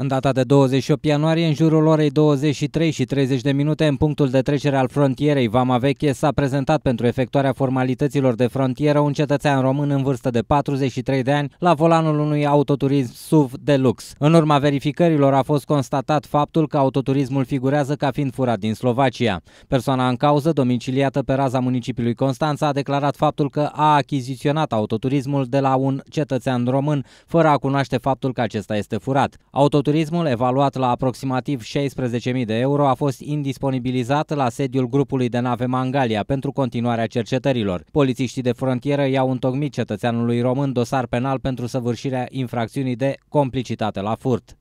În data de 28 ianuarie, în jurul orei 23 și 30 de minute, în punctul de trecere al frontierei Vama Veche, s-a prezentat pentru efectuarea formalităților de frontieră un cetățean român în vârstă de 43 de ani la volanul unui autoturism SUV de lux. În urma verificărilor a fost constatat faptul că autoturismul figurează ca fiind furat din Slovacia. Persoana în cauză, domiciliată pe raza municipiului Constanța, a declarat faptul că a achiziționat autoturismul de la un cetățean român, fără a cunoaște faptul că acesta este furat. Autoturismul Turismul, evaluat la aproximativ 16.000 de euro, a fost indisponibilizat la sediul grupului de nave Mangalia pentru continuarea cercetărilor. Polițiștii de frontieră i-au întocmit cetățeanului român dosar penal pentru săvârșirea infracțiunii de complicitate la furt.